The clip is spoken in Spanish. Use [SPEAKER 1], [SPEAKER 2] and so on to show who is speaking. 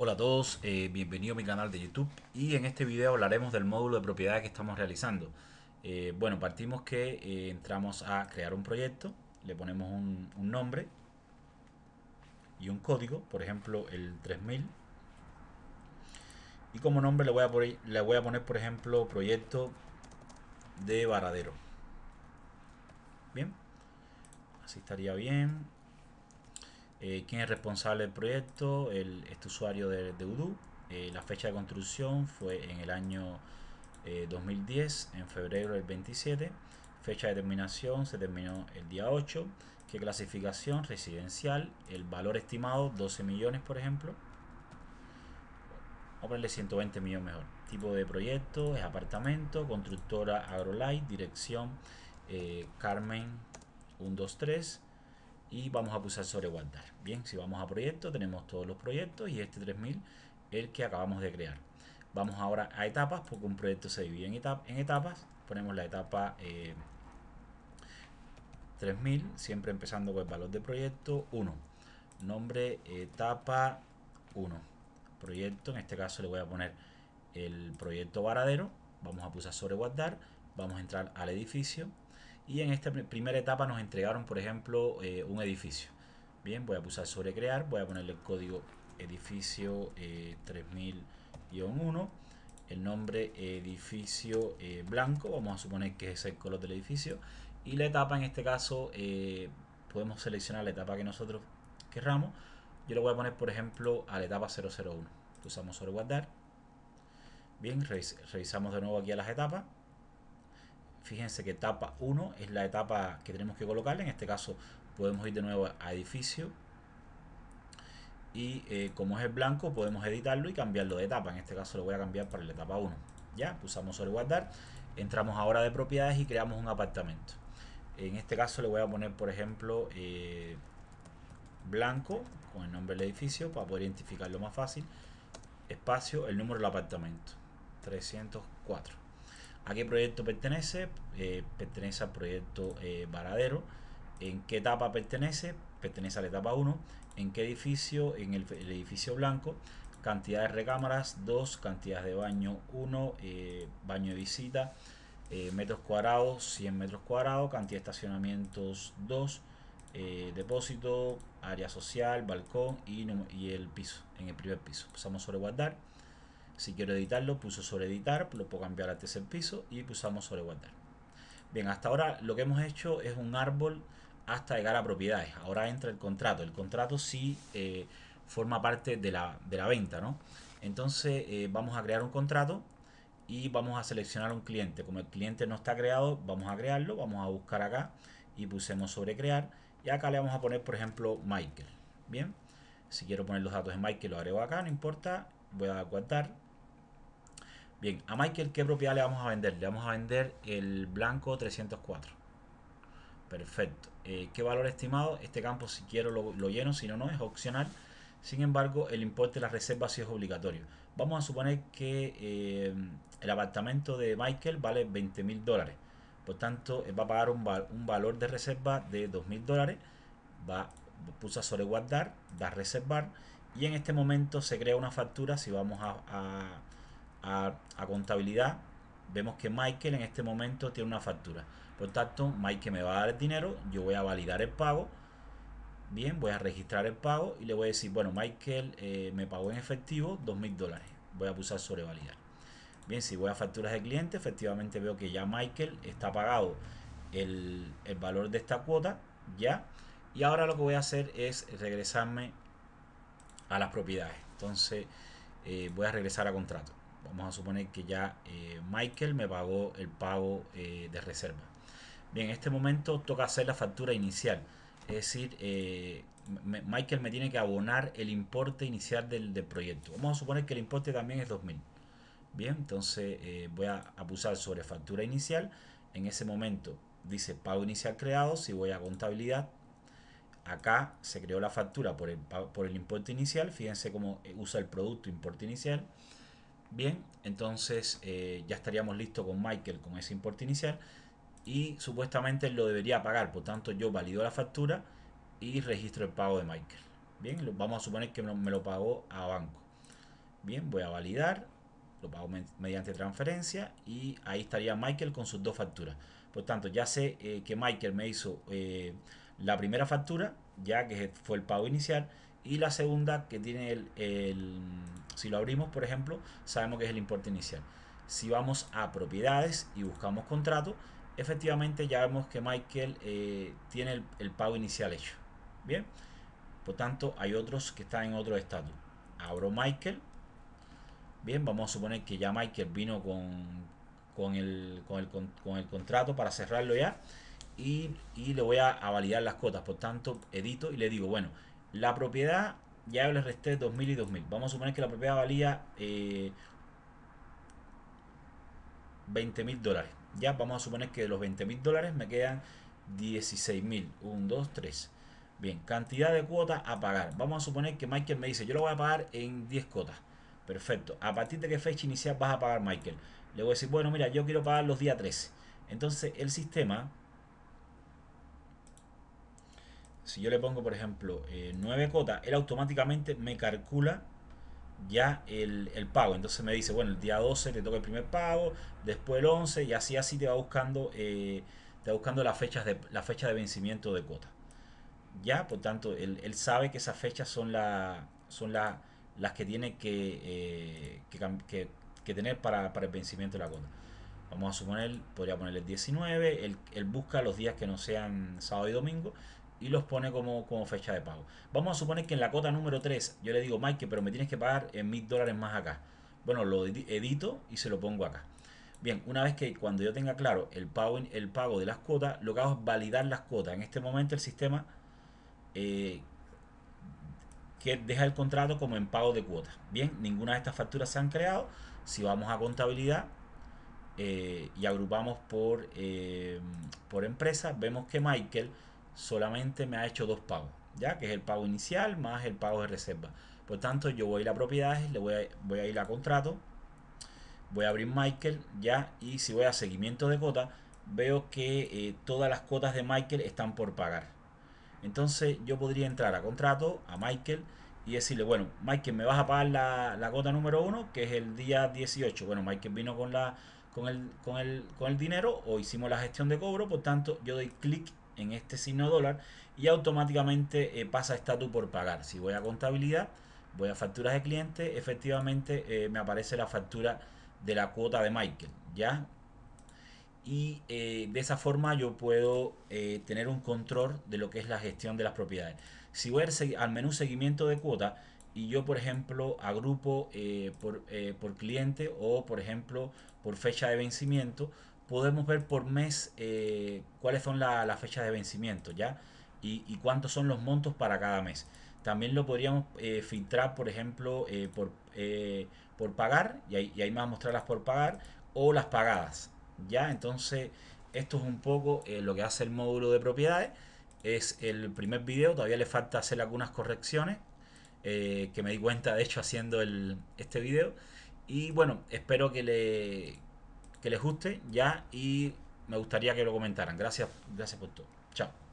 [SPEAKER 1] Hola a todos, eh, bienvenido a mi canal de YouTube y en este video hablaremos del módulo de propiedades que estamos realizando. Eh, bueno, partimos que eh, entramos a crear un proyecto, le ponemos un, nombre y un código, por ejemplo el 3000 y como nombre le voy a poner, le voy a poner por ejemplo proyecto de varadero. Bien, así estaría bien eh, quién es responsable del proyecto, el, este usuario de, Udu. Eh, la fecha de construcción fue en el año 2010, eh, en febrero del 27. Fecha de terminación se terminó el día 8. ¿Qué clasificación? Residencial. El valor estimado, 12 millones, por ejemplo. Vamos a ponerle 120 millones mejor. Tipo de proyecto es apartamento, constructora AgroLight, dirección Carmen 123 y vamos a pulsar sobre guardar. Bien, si vamos a proyecto, tenemos todos los proyectos y este 3000, el que acabamos de crear. Vamos ahora a etapas, porque un proyecto se divide en, en etapas. Ponemos la etapa 3000, eh, siempre empezando con el valor de proyecto 1. Nombre, etapa 1. Proyecto, en este caso le voy a poner el proyecto varadero. Vamos a pulsar sobre guardar. Vamos a entrar al edificio y en esta primera etapa nos entregaron, por ejemplo, eh, un edificio. Bien, voy a pulsar sobre crear, voy a ponerle el código edificio 3000-1, eh, el nombre edificio eh, blanco, vamos a suponer que es el color del edificio, y la etapa en este caso podemos seleccionar la etapa que nosotros querramos. Yo le voy a poner, por ejemplo, a la etapa 001. Pulsamos sobre guardar. Bien, revisamos de nuevo aquí a las etapas Fíjense que etapa 1 es la etapa que tenemos que colocarle. En este caso podemos ir de nuevo a edificio. Y eh, como es el blanco podemos editarlo y cambiarlo de etapa. En este caso lo voy a cambiar para la etapa 1. Ya, pulsamos sobre guardar. Entramos ahora de propiedades y creamos un apartamento. En este caso le voy a poner, por ejemplo, eh, blanco con el nombre del edificio para poder identificarlo más fácil. Espacio, el número del apartamento. 304 a qué proyecto pertenece, eh, pertenece al proyecto eh, Varadero, en qué etapa pertenece, pertenece a la etapa 1, en qué edificio, en el, edificio blanco, cantidad de recámaras 2, cantidad de baño 1, eh, baño de visita, metros cuadrados 100 metros cuadrados, cantidad de estacionamientos 2, depósito, área social, balcón y, y el piso, en el primer piso. Pasamos sobre guardar. Si quiero editarlo, puso sobre editar, lo puedo cambiar al tercer piso y pulsamos sobre guardar. Bien, hasta ahora lo que hemos hecho es un árbol hasta llegar a propiedades. Ahora entra el contrato. El contrato sí eh, forma parte de la, venta, ¿no? Entonces eh, vamos a crear un contrato y vamos a seleccionar un cliente. Como el cliente no está creado, vamos a crearlo. Vamos a buscar acá y pusemos sobre crear. Y acá le vamos a poner, por ejemplo, Michael. Bien, si quiero poner los datos de Michael, lo haré acá, no importa. Voy a guardar Bien, a Michael, ¿qué propiedad le vamos a vender? Le vamos a vender el blanco 304. Perfecto. Eh, ¿Qué valor estimado? Este campo si quiero lo, lleno, si no, no, es opcional. Sin embargo, el importe de la reserva sí es obligatorio. Vamos a suponer que eh, el apartamento de Michael vale 20 mil dólares. Por tanto, eh, va a pagar un, valor de reserva de 2 mil dólares. Va, pulsa sobre guardar, da reservar. Y en este momento se crea una factura si vamos a contabilidad, vemos que Michael en este momento tiene una factura. Por tanto, Michael me va a dar el dinero, yo voy a validar el pago. Bien, voy a registrar el pago y le voy a decir, bueno, Michael eh, me pagó en efectivo 2.000 dólares. Voy a pulsar sobre validar. Bien, si voy a facturas de cliente, efectivamente veo que ya Michael está pagado el, valor de esta cuota, ya. Y ahora lo que voy a hacer es regresarme a las propiedades. Entonces, eh, voy a regresar a contrato. Vamos a suponer que ya eh, Michael me pagó el pago eh, de reserva. Bien, en este momento toca hacer la factura inicial. Es decir, eh, Michael me tiene que abonar el importe inicial del, proyecto. Vamos a suponer que el importe también es 2.000. Bien, entonces voy a abusar sobre factura inicial. En ese momento dice pago inicial creado. Si voy a contabilidad, acá se creó la factura por el, por el importe inicial. Fíjense cómo usa el producto importe inicial. Bien, entonces eh, ya estaríamos listos con Michael con ese importe inicial y supuestamente lo debería pagar. Por tanto, yo valido la factura y registro el pago de Michael. Bien, vamos a suponer que me lo pagó a banco. Bien, voy a validar, lo pago mediante transferencia y ahí estaría Michael con sus dos facturas. Por tanto, ya sé eh, que Michael me hizo eh, la primera factura, ya que fue el pago inicial y la segunda que tiene el, si lo abrimos, por ejemplo, sabemos que es el importe inicial. Si vamos a propiedades y buscamos contrato, efectivamente ya vemos que Michael eh, tiene el, pago inicial hecho. Bien, por tanto hay otros que están en otro estatus. Abro Michael. Bien, vamos a suponer que ya Michael vino con, con, el, con, el, contrato para cerrarlo ya. Y, le voy a, a validar las cuotas. Por tanto, edito y le digo, bueno, la propiedad, ya le resté 2000 y 2000. Vamos a suponer que la propiedad valía 20.000 eh, 20 dólares. Ya vamos a suponer que de los 20.000 dólares me quedan 16.000. 1, 2, 3. Bien, cantidad de cuotas a pagar. Vamos a suponer que Michael me dice, yo lo voy a pagar en 10 cuotas. Perfecto. ¿A partir de qué fecha inicial vas a pagar, Michael? Le voy a decir, bueno, mira, yo quiero pagar los días 13. Entonces el sistema si yo le pongo, por ejemplo, eh, nueve 9 cotas, él automáticamente me calcula ya el, pago. Entonces me dice, bueno, el día 12 te toca el primer pago, después el 11 y así así te va buscando, eh, te va buscando las fechas de, la fecha de vencimiento de cuota. Ya, por tanto, él, sabe que esas fechas son, la, son las que tiene que, eh, que, que, tener para, el vencimiento de la cota Vamos a suponer, podría poner el 19, él, él busca los días que no sean sábado y domingo y los pone como, como fecha de pago. Vamos a suponer que en la cuota número 3 yo le digo, Mike, pero me tienes que pagar en mil dólares más acá. Bueno, lo edito y se lo pongo acá. Bien, una vez que cuando yo tenga claro el pago, el pago de las cuotas, lo que hago es validar las cuotas. En este momento el sistema eh, que deja el contrato como en pago de cuotas. Bien, ninguna de estas facturas se han creado. Si vamos a contabilidad eh, y agrupamos por, eh, por empresa, vemos que Michael solamente me ha hecho dos pagos, ya que es el pago inicial más el pago de reserva. Por tanto, yo voy a la propiedades, le voy a, voy a ir a contrato, voy a abrir Michael ya y si voy a seguimiento de cuota, veo que eh, todas las cuotas de Michael están por pagar. Entonces yo podría entrar a contrato, a Michael, y decirle, bueno, Michael, me vas a pagar la, la cuota número uno que es el día 18. Bueno, Michael vino con, la, con, el, con, el, con el dinero o hicimos la gestión de cobro, por tanto yo doy clic en este signo dólar y automáticamente eh, pasa a estatus por pagar. Si voy a contabilidad, voy a facturas de cliente, efectivamente eh, me aparece la factura de la cuota de Michael, ¿ya? Y eh, de esa forma yo puedo tener un control de lo que es la gestión de las propiedades. Si voy al menú seguimiento de cuota y yo, por ejemplo, agrupo por, por cliente o, por ejemplo, por fecha de vencimiento, podemos ver por mes eh, cuáles son las fechas de vencimiento, ¿ya? Y, cuántos son los montos para cada mes. También lo podríamos eh, filtrar, por ejemplo, eh, por, por pagar, y ahí, y ahí me va a mostrar las por pagar, o las pagadas, ¿ya? Entonces, esto es un poco lo que hace el módulo de propiedades. Es el primer video, todavía le falta hacer algunas correcciones, que me di cuenta, de hecho, haciendo el, este video. Y bueno, espero que le, que les guste ya y me gustaría que lo comentaran. Gracias, gracias por todo. Chao.